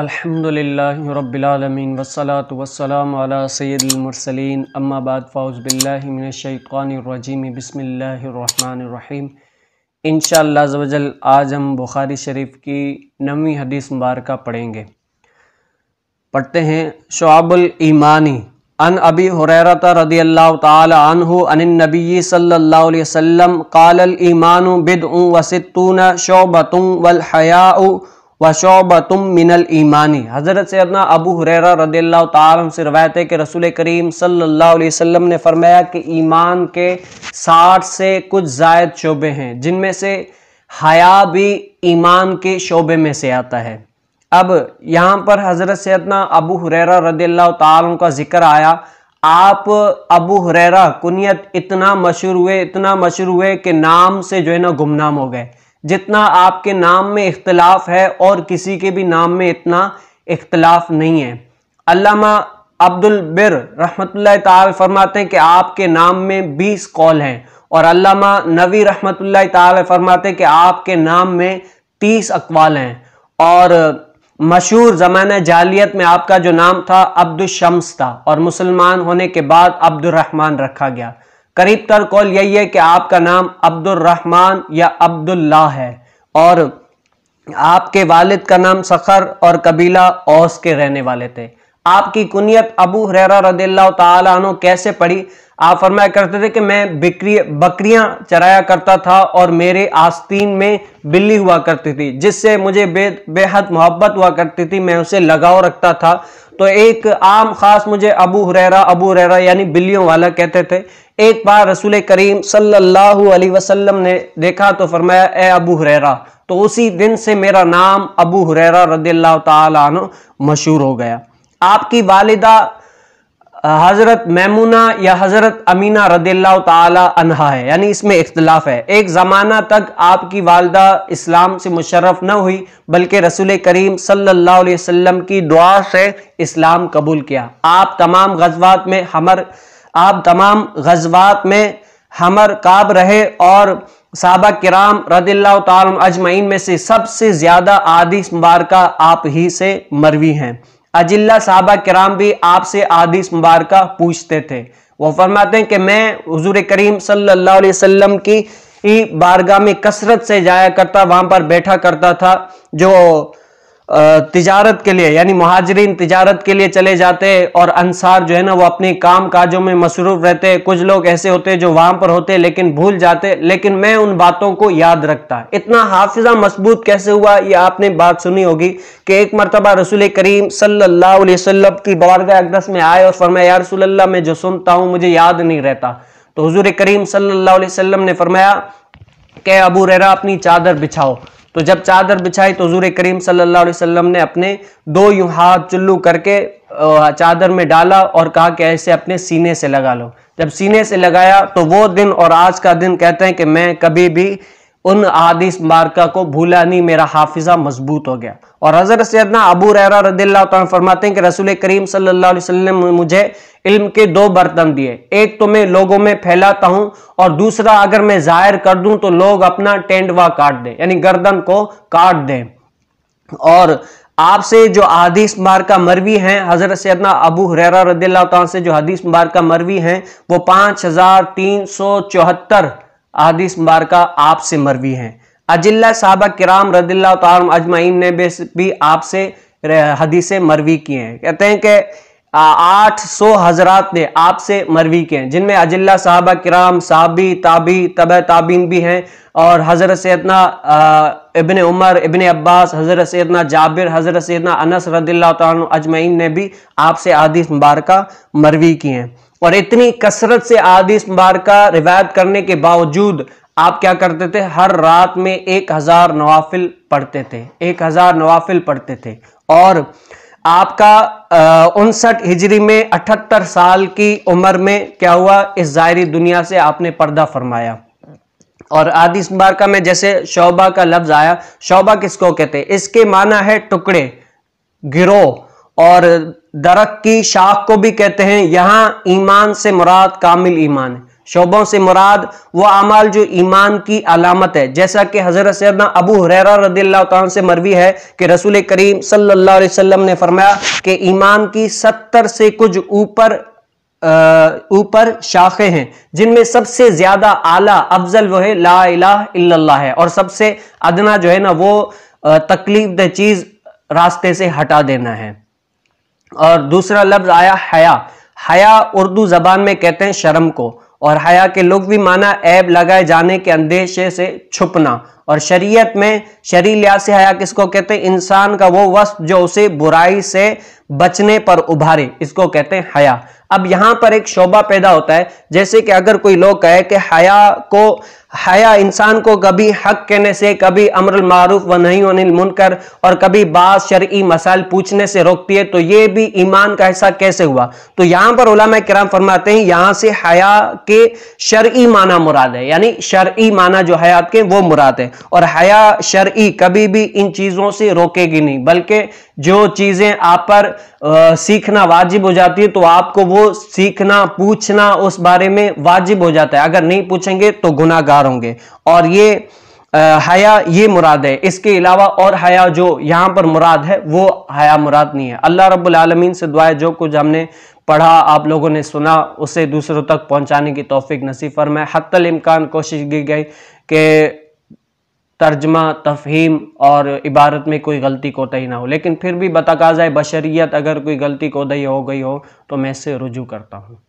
अल्हम्दुलिल्लाह आलमीन वसलात वस्सलाम अला मुरसलीन अम्मा बाद सैदमरसलिन अम्माबाद फ़ाउज़बिल्लिमिनशैक़ानरजीम बसमीम इन शजल आज हम बुखारी शरीफ की नवी हदीस मुबारक पढ़ेंगे पढ़ते हैं शुआबुल ईमानी अन अबी हुरैरा हुरैरत रदी अल्लाह तहु अनबी सल्ला वसम काल ईमान बिद शुबतुन वल हयाउ वशोबतुम मिनल ईमानी हज़रत सैदना अबू हुररा रदील्ला तारम से रवायत है कि रसूल करीम सल्लल्लाहु अलैहि वसल्लम ने फरमाया कि ईमान के साठ से कुछ जायद शोबे हैं जिनमें से हया भी ईमान के शोबे में से आता है अब यहाँ पर हज़रत सैदना अबू हुररा रदील्ला तारम का जिक्र आया आप अबू हुररा कुनियत इतना मशहूर हुए इतना मशहूर हुए कि नाम से जो है ना गुमनाम हो गए जितना आपके नाम में इख्तलाफ है और किसी के भी नाम में इतना इख्तलाफ नहीं है अल्लामा अब्दुल बिर रहमतुल्लाह ताल फरमाते हैं कि आपके नाम में बीस कौल हैं और अल्लामा नवी रहमतुल्लाह ताल फरमाते हैं कि आपके नाम में तीस अकवाल हैं और मशहूर ज़माना जालियत में आपका जो नाम था अब्दुल शम्स था और मुसलमान होने के बाद अब्दुलरहमान रखा गया करीब तर कौल यही है कि आपका नाम अब्दुलरहमान या अब्दुल्ला है और आपके वालिद का नाम सखर और कबीला औस के रहने वाले थे आपकी कुनियत अबू हरेरा रदील्ला तु कैसे पड़ी आप फरमाया करते थे कि मैं बिक्री बकरियां चराया करता था और मेरे आस्तीन में बिल्ली हुआ करती थी जिससे मुझे बे बेहद मोहब्बत हुआ करती थी मैं उसे लगाव रखता था तो एक आम खास मुझे अबू हुरैरा अबू हुरैरा यानी बिल्लियों वाला कहते थे एक बार रसूल करीम सल्लल्लाहु अलैहि वसल्लम ने देखा तो फरमाया ए अबू हुरैरा तो उसी दिन से मेरा नाम अबू हुरैरा रदील्ला तन मशहूर हो गया आपकी वालिदा हज़रत मैमुना या हज़रत अमीना रदील्ला तहा है यानी इसमें इख्तलाफ है एक ज़माना तक आपकी वालदा इस्लाम से मुशर्रफ न हुई बल्कि रसूल करीम सल्लल्लाहु की दुआ से इस्लाम कबूल किया आप तमाम गजबात में हमर आप तमाम गजबात में हमर काब रहे और सबक किराम रदील्ला तजमैन में से सबसे ज़्यादा आदिश मुबारक आप ही से मरवी हैं अजिल्ला साहबा कराम भी आपसे आदिश मुबारक पूछते थे वो फरमाते हैं कि मैं हजूर करीम सल्लल्लाहु अलैहि वसल्लम की बारगाह में कसरत से जाया करता वहां पर बैठा करता था जो तजारत के लिए यानी महाजरीन तजारत के लिए चले जाते और अनसार जो है ना वो अपने काम काजों में मसरूफ़ रहते कुछ लोग ऐसे होते जो वहां पर होते लेकिन भूल जाते लेकिन मैं उन बातों को याद रखता इतना हाफिज़ा मजबूत कैसे हुआ ये आपने बात सुनी होगी कि एक मरतबा रसूल करीम सल्लाम की बारगाह अकदस में आए और फरमाया या में जो सुनता हूँ मुझे याद नहीं रहता तो हजूर करीम सल्ला ने फरमाया कि अबू रेरा अपनी चादर बिछाओ तो जब चादर बिछाई तो हजूर करीम सल्लल्लाहु अलैहि वसल्लम ने अपने दो यूं हाथ चुल्लू करके चादर में डाला और कहा कि ऐसे अपने सीने से लगा लो जब सीने से लगाया तो वो दिन और आज का दिन कहते हैं कि मैं कभी भी उन आदिश मार्का को भूला नहीं मेरा हाफिजा मजबूत हो गया और हजरत सैदना अबू रहरा रदील्ला फरमाते हैं कि रसूल करीम सल्लल्लाहु अलैहि वसल्लम ने मुझे इल्म के दो बर्तन दिए एक तो मैं लोगों में फैलाता हूं और दूसरा अगर मैं जाहिर कर दूं तो लोग अपना टेंडवा काट दें यानी गर्दन को काट दें और आपसे जो हदीस मार्का मरवी हैं हजरत सैदना अबू हुररा रदील्ला से जो हदीस मार्का मरवी हैं वो पाँच हज़ार तीन सौ चौहत्तर आदिश मुबारक आपसे मरवी हैं अजिल्ला साहबा किराम रदिल्ला तारम अजमाइन ने भी आपसे हदीसें मरवी किए हैं कहते हैं कि आठ सौ हजरात ने आपसे मरवी किए हैं जिनमें अजिल्ला साहबा किराम साबी ताबी तब ताबीन भी हैं और हज़रत सैदना इबन उमर इबन अब्बास हज़रत सैदना जाबिर हज़रत सैदना अनस रदिल्ला अजमैन ने भी आपसे आदिश मुबारक मरवी किए हैं और इतनी कसरत से आदि बार का रिवायत करने के बावजूद आप क्या करते थे हर रात में एक हज़ार नवाफिल पढ़ते थे एक हज़ार नवाफिल पढ़ते थे और आपका उनसठ हिजरी में अठहत्तर साल की उम्र में क्या हुआ इस जायरी दुनिया से आपने पर्दा फरमाया और आदि बार का में जैसे शोबा का लफ्ज़ आया शोबा किसको कहते हैं इसके माना है टुकड़े गिरोह और दरख की शाख को भी कहते हैं यहां ईमान से मुराद कामिल ईमान है शोबों से मुराद वह अमाल जो ईमान की अलामत है जैसा कि हज़रत सैदना अबू हुरैरा रदी अल्लाह से मरवी है कि रसूल करीम सल्लल्लाहु अलैहि वसल्लम ने फरमाया कि ईमान की सत्तर से कुछ ऊपर ऊपर शाखें हैं जिनमें सबसे ज्यादा आला अफजल वो है ला इला है और सबसे अदना जो है ना वो तकलीफ द चीज रास्ते से हटा देना है और दूसरा लफ्ज आया हया हया उर्दू जबान में कहते हैं शर्म को और हया के लोग भी माना ऐब लगाए जाने के अंदेशे से छुपना और शरीयत में शरी लिहाज से हया किसको कहते हैं इंसान का वो वस्त जो उसे बुराई से बचने पर उभारे इसको कहते हैं हया अब यहां पर एक शोभा पैदा होता है जैसे कि अगर कोई लोग कहे कि हया को हया इंसान को कभी हक कहने से कभी अमर मारूफ व नहीं अनिल मुनकर और कभी बास शर्ई मसाइल पूछने से रोकती है तो ये भी ईमान का हिस्सा कैसे हुआ तो यहाँ पर उलामा कराम फरमाते हैं यहाँ से हया के शर्ई माना मुराद है यानी शर्ई माना जो हयात के वो मुराद है और हया शर्ई कभी भी इन चीज़ों से रोकेगी नहीं बल्कि जो चीज़ें आप पर आ, सीखना वाजिब हो जाती है तो आपको वो सीखना पूछना उस बारे में वाजिब हो जाता है अगर नहीं पूछेंगे तो गुनागार होंगे और ये आ, हया ये मुराद है इसके अलावा और हया जो यहाँ पर मुराद है वो हया मुराद नहीं है अल्लाह रब्बुल आलमीन से दुआ जो कुछ हमने पढ़ा आप लोगों ने सुना उसे दूसरों तक पहुँचाने की तोफ़ी नसीफ़र में हतल इम्कान कोशिश की गई कि तर्जमा तफहीम और इबारत में कोई गलती कोताही ना हो लेकिन फिर भी बताकाजा बशरियत अगर कोई गलती कोताही हो गई हो तो मैं इससे रुजू करता हूँ